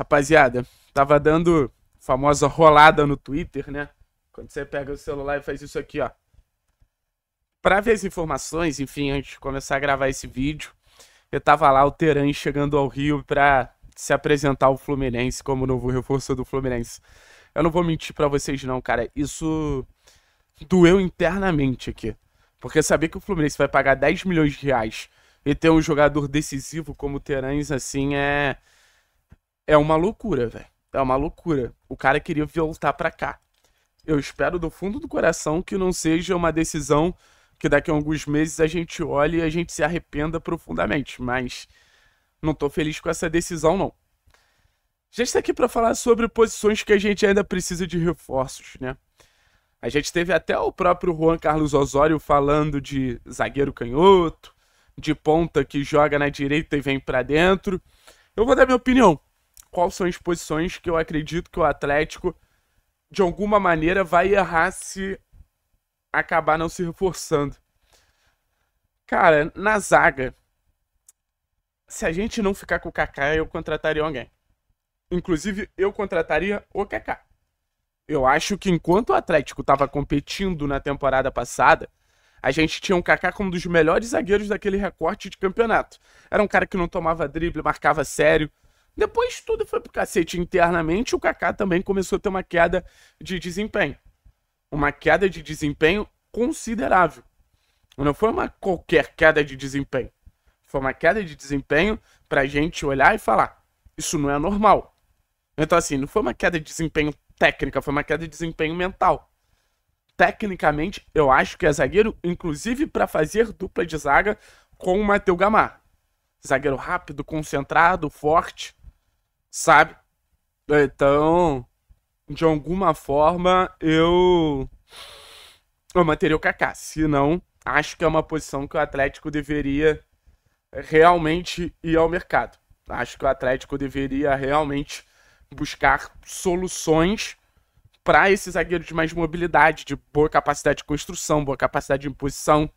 rapaziada, tava dando famosa rolada no Twitter, né? Quando você pega o celular e faz isso aqui, ó. Pra ver as informações, enfim, antes de começar a gravar esse vídeo, eu tava lá, o Teran chegando ao Rio pra se apresentar ao Fluminense como novo reforço do Fluminense. Eu não vou mentir para vocês não, cara. Isso doeu internamente aqui. Porque saber que o Fluminense vai pagar 10 milhões de reais e ter um jogador decisivo como o Terãs, assim, é é uma loucura, velho. É uma loucura. O cara queria voltar para cá. Eu espero do fundo do coração que não seja uma decisão que daqui a alguns meses a gente olhe e a gente se arrependa profundamente, mas não tô feliz com essa decisão não. A gente está aqui para falar sobre posições que a gente ainda precisa de reforços, né? A gente teve até o próprio Juan Carlos Osório falando de zagueiro canhoto, de ponta que joga na direita e vem para dentro. Eu vou dar minha opinião quais são as posições que eu acredito que o Atlético, de alguma maneira, vai errar se acabar não se reforçando. Cara, na zaga, se a gente não ficar com o Kaká, eu contrataria alguém. Inclusive, eu contrataria o Kaká. Eu acho que enquanto o Atlético estava competindo na temporada passada, a gente tinha um Kaká como um dos melhores zagueiros daquele recorte de campeonato. Era um cara que não tomava drible, marcava sério, depois tudo foi pro cacete internamente, o Kaká também começou a ter uma queda de desempenho. Uma queda de desempenho considerável. Não foi uma qualquer queda de desempenho. Foi uma queda de desempenho pra gente olhar e falar: isso não é normal. Então, assim, não foi uma queda de desempenho técnica, foi uma queda de desempenho mental. Tecnicamente, eu acho que é zagueiro, inclusive para fazer dupla de zaga com o Matheus Gamar. Zagueiro rápido, concentrado, forte. Sabe? Então, de alguma forma, eu. Eu manteria o Kaká. Se não, acho que é uma posição que o Atlético deveria realmente ir ao mercado. Acho que o Atlético deveria realmente buscar soluções para esses zagueiros de mais mobilidade, de boa capacidade de construção, boa capacidade de imposição.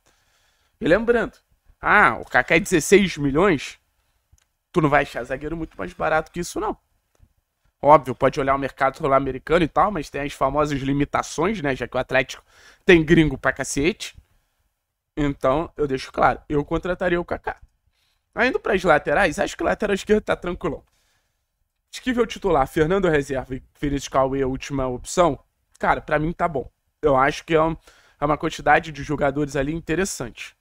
E lembrando, ah, o Kaká é 16 milhões? tu não vai achar zagueiro muito mais barato que isso, não. Óbvio, pode olhar o mercado rolar americano e tal, mas tem as famosas limitações, né? Já que o Atlético tem gringo pra cacete. Então, eu deixo claro, eu contrataria o Kaká. indo para as laterais, acho que o lateral esquerdo tá tranquilão. Esquivel titular, Fernando reserva e Feliz Cauê a última opção, cara, para mim tá bom. Eu acho que é, um, é uma quantidade de jogadores ali interessante.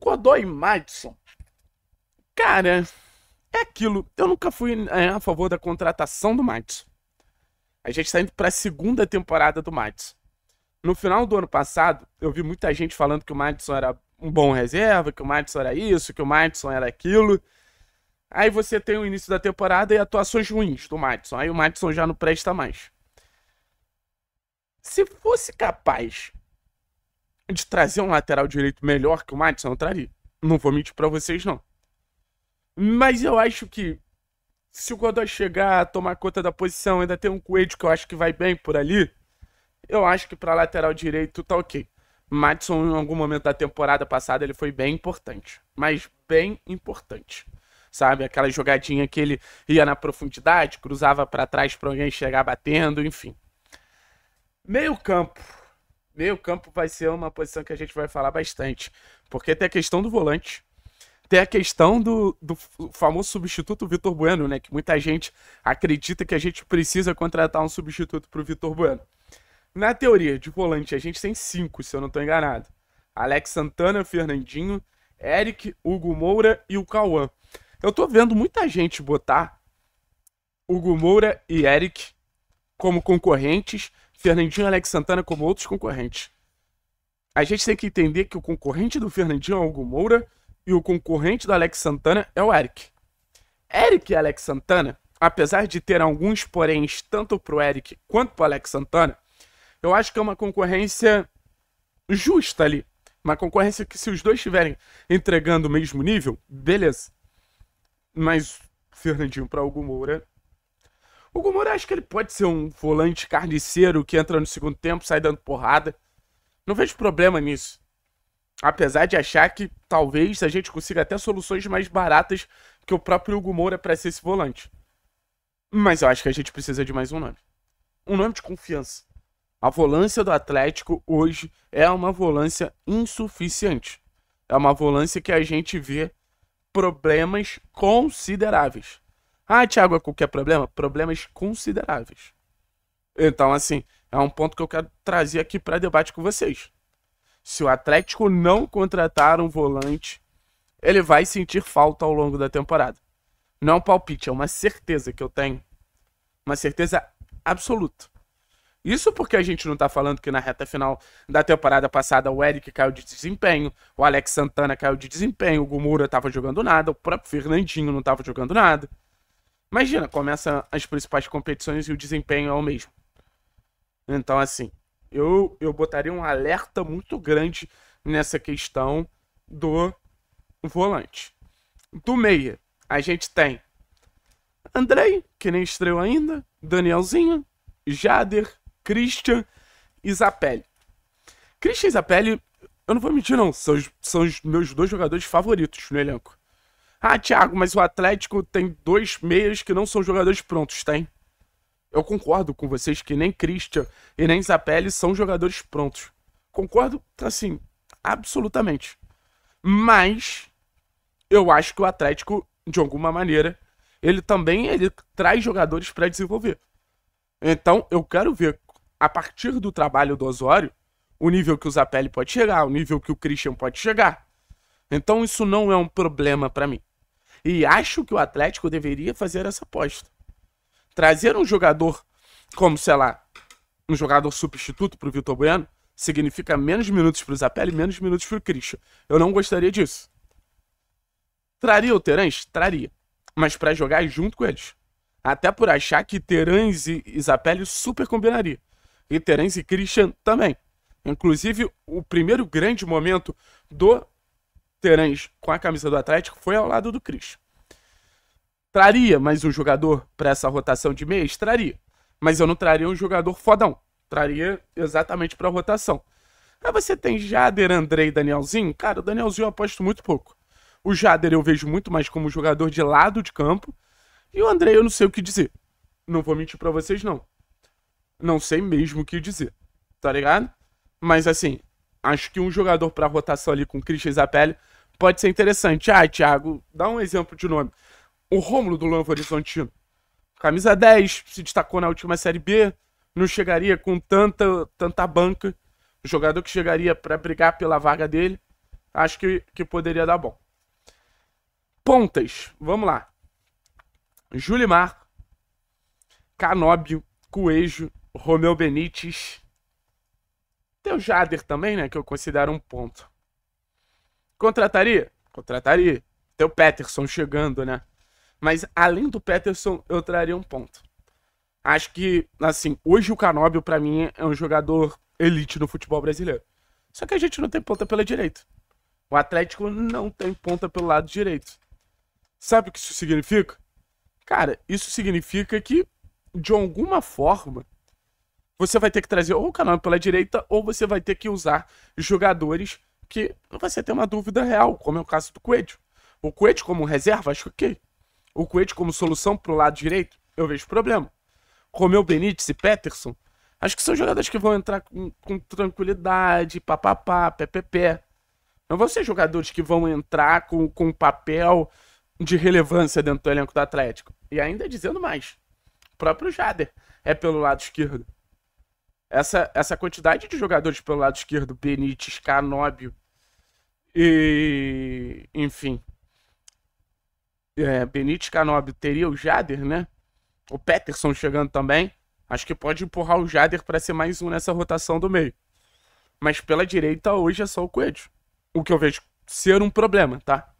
Godoy e Madison, Cara, é aquilo. Eu nunca fui é, a favor da contratação do Matos. A gente está indo para a segunda temporada do Matos. No final do ano passado, eu vi muita gente falando que o Madison era um bom reserva, que o Madison era isso, que o Madison era aquilo. Aí você tem o início da temporada e atuações ruins do Madison. Aí o Madison já não presta mais. Se fosse capaz de trazer um lateral direito melhor que o Madison, eu traria. Não vou mentir para vocês, não. Mas eu acho que se o Godoy chegar a tomar conta da posição, ainda tem um Coelho que eu acho que vai bem por ali. Eu acho que para lateral direito tá ok. Madison, em algum momento da temporada passada, ele foi bem importante. Mas bem importante. Sabe? Aquela jogadinha que ele ia na profundidade, cruzava para trás para alguém chegar batendo, enfim. Meio campo. Meio campo vai ser uma posição que a gente vai falar bastante. Porque tem a questão do volante tem a questão do, do famoso substituto Vitor Bueno, né? Que muita gente acredita que a gente precisa contratar um substituto para o Vitor Bueno. Na teoria, de volante, a gente tem cinco, se eu não estou enganado. Alex Santana, Fernandinho, Eric, Hugo Moura e o Cauã. Eu tô vendo muita gente botar Hugo Moura e Eric como concorrentes, Fernandinho e Alex Santana como outros concorrentes. A gente tem que entender que o concorrente do Fernandinho é o Hugo Moura e o concorrente do Alex Santana é o Eric. Eric e Alex Santana, apesar de ter alguns poréns tanto pro Eric quanto pro Alex Santana, eu acho que é uma concorrência justa ali. Uma concorrência que se os dois estiverem entregando o mesmo nível, beleza. Mas Fernandinho para algum Moura. O Hugo Moura acho que ele pode ser um volante carniceiro que entra no segundo tempo, sai dando porrada. Não vejo problema nisso apesar de achar que talvez a gente consiga até soluções mais baratas que o próprio Hugo Moura para ser esse volante. Mas eu acho que a gente precisa de mais um nome. Um nome de confiança. A volância do Atlético hoje é uma volância insuficiente. É uma volância que a gente vê problemas consideráveis. Ah, Thiago, é qualquer problema? Problemas consideráveis. Então, assim, é um ponto que eu quero trazer aqui para debate com vocês. Se o Atlético não contratar um volante, ele vai sentir falta ao longo da temporada. Não é um palpite, é uma certeza que eu tenho. Uma certeza absoluta. Isso porque a gente não tá falando que na reta final da temporada passada o Eric caiu de desempenho, o Alex Santana caiu de desempenho, o Gumura tava jogando nada, o próprio Fernandinho não tava jogando nada. Imagina, começam as principais competições e o desempenho é o mesmo. Então, assim, eu, eu botaria um alerta muito grande nessa questão do volante. Do meia, a gente tem Andrei, que nem estreou ainda, Danielzinho, Jader, Christian e Zapelli. Christian e Zapelli, eu não vou mentir não, são, são os meus dois jogadores favoritos no elenco. Ah, Thiago, mas o Atlético tem dois meias que não são jogadores prontos, tem? Eu concordo com vocês que nem Christian e nem Zapelli são jogadores prontos. Concordo, assim, absolutamente. Mas eu acho que o Atlético, de alguma maneira, ele também ele traz jogadores para desenvolver. Então, eu quero ver, a partir do trabalho do Osório, o nível que o Zapelli pode chegar, o nível que o Christian pode chegar. Então, isso não é um problema para mim. E acho que o Atlético deveria fazer essa aposta trazer um jogador como, sei lá, um jogador substituto para o Vitor Bueno significa menos minutos para o Zapelli e menos minutos para o Christian. Eu não gostaria disso. Traria o Terãs? Traria. Mas para jogar junto com eles. Até por achar que Terãs e Zapelli super combinaria. E Terãs e Christian também. Inclusive, o primeiro grande momento do Terãs com a camisa do Atlético foi ao lado do Christian. Traria mais um jogador para essa rotação de mês? Traria. Mas eu não traria um jogador fodão. Traria exatamente para a rotação. Aí você tem Jader, Andrei e Danielzinho. Cara, o Danielzinho eu aposto muito pouco. O Jader eu vejo muito mais como jogador de lado de campo. E o Andrei eu não sei o que dizer. Não vou mentir para vocês, não. Não sei mesmo o que dizer. Tá ligado? Mas assim, acho que um jogador para rotação ali com Christian Zapelli pode ser interessante. Ah, Thiago, dá um exemplo de nome o Rômulo do Novo Horizontino. Camisa 10, se destacou na última Série B, não chegaria com tanta, tanta banca. O jogador que chegaria para brigar pela vaga dele, acho que, que poderia dar bom. Pontas, vamos lá. Julimar, Canóbio, Coelho, Romeu Benítez. Tem o Jader também, né? Que eu considero um ponto. Contrataria? Contrataria. Tem o Peterson chegando, né? Mas além do Peterson, eu traria um ponto. Acho que, assim, hoje o Canóbio, para mim, é um jogador elite no futebol brasileiro. Só que a gente não tem ponta pela direita. O Atlético não tem ponta pelo lado direito. Sabe o que isso significa? Cara, isso significa que, de alguma forma, você vai ter que trazer ou o Canóbio pela direita, ou você vai ter que usar jogadores que você tem uma dúvida real, como é o caso do Coelho. O Coelho como reserva, acho que é ok o Coelho como solução pro lado direito, eu vejo problema. Romeu Benítez e Peterson, acho que são jogadores que vão entrar com, com tranquilidade, papapá, pé. Não vão ser jogadores que vão entrar com, com papel de relevância dentro do elenco do Atlético. E ainda dizendo mais, o próprio Jader é pelo lado esquerdo. Essa, essa quantidade de jogadores pelo lado esquerdo, Benítez, Canóbio e... Enfim, é, Benítez Canóbio teria o Jader, né? O Peterson chegando também. Acho que pode empurrar o Jader para ser mais um nessa rotação do meio. Mas pela direita hoje é só o Coelho. O que eu vejo ser um problema, tá?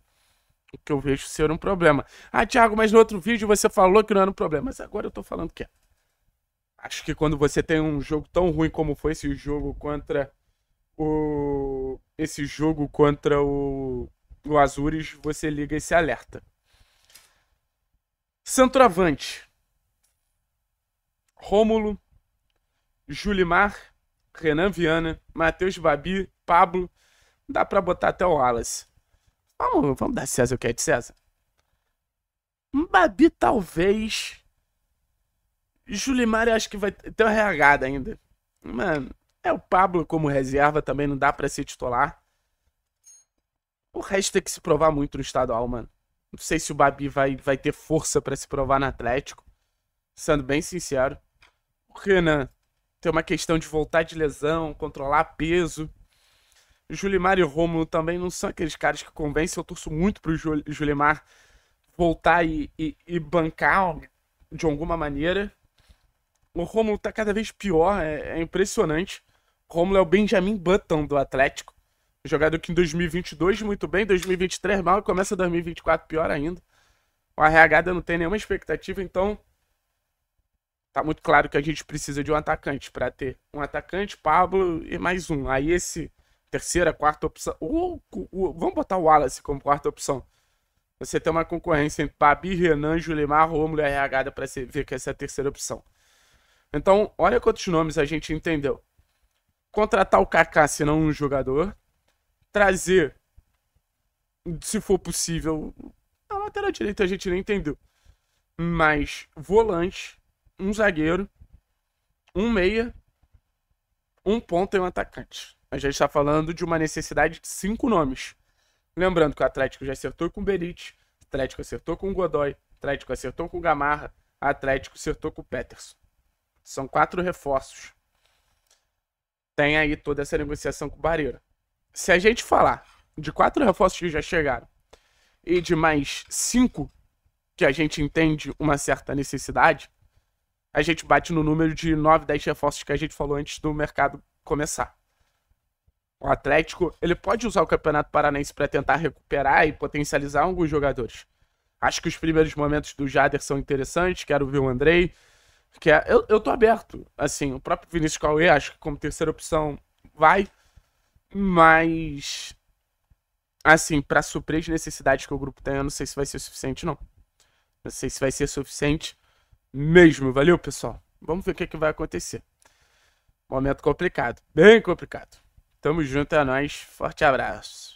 O que eu vejo ser um problema. Ah, Thiago, mas no outro vídeo você falou que não era um problema. Mas agora eu tô falando que é. Acho que quando você tem um jogo tão ruim como foi esse jogo contra o. Esse jogo contra o. O Azures, você liga esse alerta. Centroavante. Rômulo, Julimar, Renan Viana, Matheus Babi, Pablo. Dá para botar até o Wallace. Vamos, vamos dar César o que é de César. Babi talvez. Julimar eu acho que vai ter uma reagada ainda. Mano, é o Pablo como reserva também, não dá para ser titular. O resto tem que se provar muito no estadual, mano. Não sei se o Babi vai, vai ter força para se provar no Atlético. Sendo bem sincero. O Renan tem uma questão de voltar de lesão, controlar peso. O Julimar e o Romulo também não são aqueles caras que convencem. Eu torço muito pro Jul Julimar voltar e, e, e, bancar de alguma maneira. O Romulo tá cada vez pior, é, é impressionante. O Romulo é o Benjamin Button do Atlético. Jogador que em 2022 muito bem, 2023 mal, começa 2024 pior ainda. O RH não tem nenhuma expectativa, então tá muito claro que a gente precisa de um atacante para ter um atacante, Pablo e mais um. Aí esse terceira, quarta opção, o vamos botar o Wallace como quarta opção. Você tem uma concorrência entre Babi, Renan, Julimar, Romulo e RH para ver que essa é a terceira opção. Então, olha quantos nomes a gente entendeu. Contratar o Kaká, se não um jogador trazer, se for possível, a lateral direita a gente nem entendeu. Mas volante, um zagueiro, um meia, um ponto e um atacante. A gente está falando de uma necessidade de cinco nomes. Lembrando que o Atlético já acertou com o Berit, Atlético acertou com o Godoy, Atlético acertou com o Gamarra, Atlético acertou com o Peterson. São quatro reforços. Tem aí toda essa negociação com o Barreira se a gente falar de quatro reforços que já chegaram e de mais cinco que a gente entende uma certa necessidade, a gente bate no número de nove, dez reforços que a gente falou antes do mercado começar. O Atlético, ele pode usar o Campeonato Paranaense para tentar recuperar e potencializar alguns jogadores. Acho que os primeiros momentos do Jader são interessantes, quero ver o Andrei. Que é, eu, eu tô aberto. Assim, o próprio Vinícius Cauê, acho que como terceira opção vai. Mas. Assim, para suprir as necessidades que o grupo tem, eu não sei se vai ser suficiente, não. Não sei se vai ser suficiente mesmo. Valeu, pessoal. Vamos ver o que, é que vai acontecer. Momento complicado. Bem complicado. Tamo junto, é nóis. Forte abraço.